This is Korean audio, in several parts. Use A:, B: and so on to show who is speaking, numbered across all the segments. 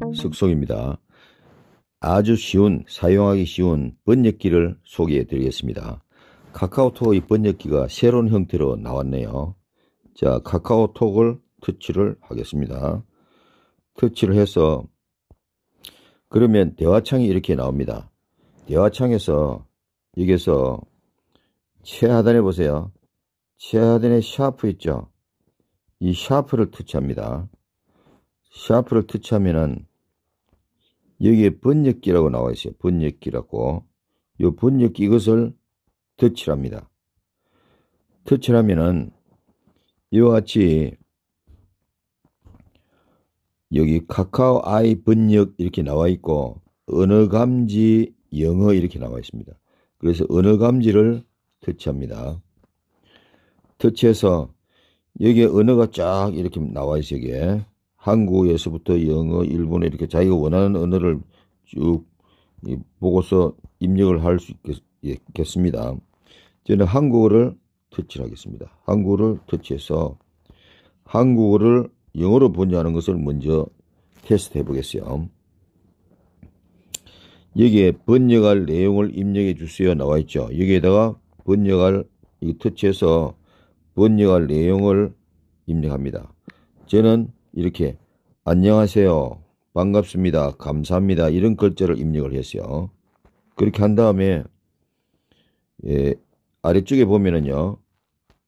A: 안녕 숙소입니다. 아주 쉬운, 사용하기 쉬운 번역기를 소개해 드리겠습니다. 카카오톡의 번역기가 새로운 형태로 나왔네요. 자, 카카오톡을 터치를 하겠습니다. 터치를 해서 그러면 대화창이 이렇게 나옵니다. 대화창에서 여기서 에 최하단에 보세요. 최하단에 샤프 있죠? 이 샤프를 터치합니다. 샤프를 터치하면은 여기에 번역기라고 나와 있어요. 번역기라고. 이 번역기 이것을 터치합니다. 터치하면은 이와 같이 여기 카카오 아이 번역 이렇게 나와 있고 언어 감지 영어 이렇게 나와 있습니다. 그래서 언어 감지를 터치합니다. 터치해서 여기에 언어가 쫙 이렇게 나와 있어요. 여기에. 한국에서부터 영어, 일본어 이렇게 자기가 원하는 언어를 쭉 보고서 입력을 할 수 있겠습니다. 예, 저는 한국어를 터치하겠습니다. 한국어를 터치해서 한국어를 영어로 번역하는 것을 먼저 테스트 해보겠어요. 여기에 번역할 내용을 입력해 주세요 나와 있죠. 여기에다가 번역할 이 터치해서 번역할 내용을 입력합니다. 저는 이렇게 안녕하세요. 반갑습니다. 감사합니다. 이런 글자를 입력을 했어요. 그렇게 한 다음에 예, 아래쪽에 보면은요.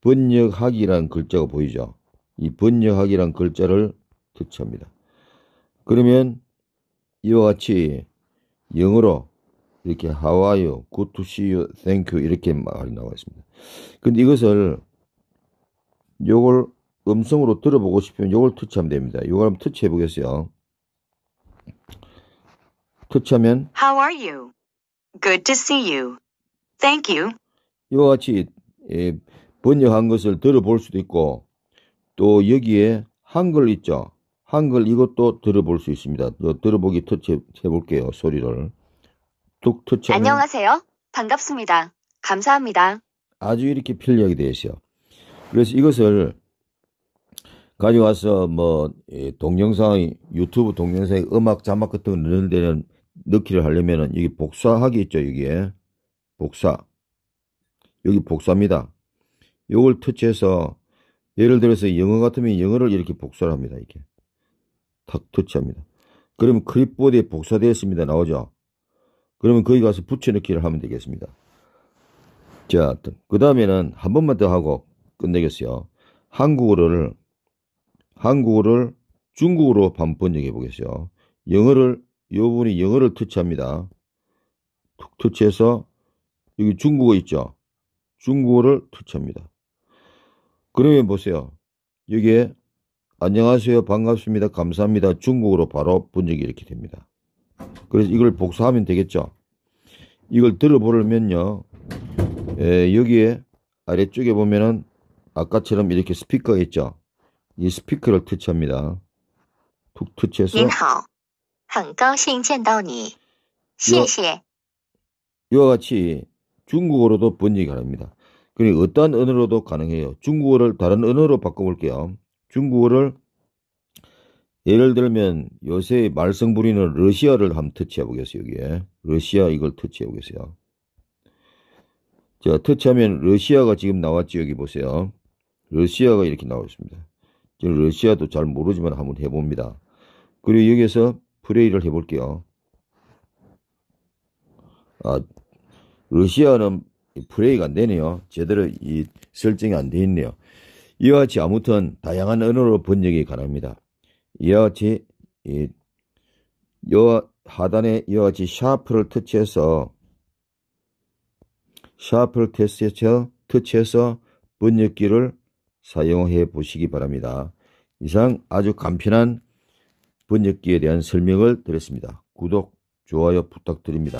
A: 번역하기란 글자가 보이죠. 이 번역하기란 글자를 터치합니다. 그러면 이와 같이 영어로 이렇게 how are you, good to see you, thank you 이렇게 말이 나와 있습니다. 근데 이것을 요걸 음성으로 들어보고 싶으면 요걸 터치하면 됩니다. 요걸 한번 터치해 보겠어요. 터치하면 How are you? Good to see you. Thank you. 이와 같이 예, 번역한 것을 들어볼 수도 있고 또 여기에 한글 있죠. 한글 이것도 들어볼 수 있습니다. 들어보기 터치해 볼게요. 소리를. 뚝 터치하면 안녕하세요. 반갑습니다. 감사합니다. 아주 이렇게 편리하게 되어 있어요. 그래서 이것을 가져와서 뭐 동영상 유튜브 동영상에 음악 자막 같은 거 넣는 데는 넣기를 하려면은 여기 복사하기 있죠 여기에 복사 여기 복사입니다 요걸 터치해서 예를 들어서 영어 같으면 영어를 이렇게 복사를 합니다 이렇게 탁 터치합니다 그러면 클립보드에 복사되었습니다 나오죠 그러면 거기 가서 붙여넣기를 하면 되겠습니다 자그 다음에는 한 번만 더 하고 끝내겠어요 한국어를 한국어를 중국어로 반번역해 보겠어요. 영어를 요 부분이 영어를 터치합니다. 툭 터치해서 여기 중국어 있죠. 중국어를 터치합니다. 그러면 보세요. 여기에 안녕하세요 반갑습니다 감사합니다 중국어로 바로 번역이 이렇게 됩니다. 그래서 이걸 복사하면 되겠죠. 이걸 들어보려면요. 에, 예, 여기에 아래쪽에 보면은 아까처럼 이렇게 스피커 있죠. 이 스피커를 터치합니다. 툭 터치해서 您好,很高兴见到你,谢谢. 이와 같이 중국어로도 번역을 합니다. 그리고 어떠한 언어로도 가능해요. 중국어를 다른 언어로 바꿔볼게요. 중국어를 예를 들면 요새 말썽 부리는 러시아를 한번 터치해 보겠어요. 여기에 러시아 이걸 터치해 보겠어요. 자 터치하면 러시아가 지금 나왔지 여기 보세요. 러시아가 이렇게 나와 있습니다. 저는 러시아도 잘 모르지만 한번 해봅니다. 그리고 여기에서 플레이를 해볼게요. 아, 러시아는 플레이가 안 되네요. 제대로 이 설정이 안 되어 있네요. 이와 같이 아무튼 다양한 언어로 번역이 가능합니다. 이와 같이 이, 여 하단에 이와 같이 샤프를 터치해서 샤프를 테스트해서 터치해서 번역기를 사용해 보시기 바랍니다. 이상 아주 간편한 번역기에 대한 설명을 드렸습니다. 구독, 좋아요 부탁드립니다.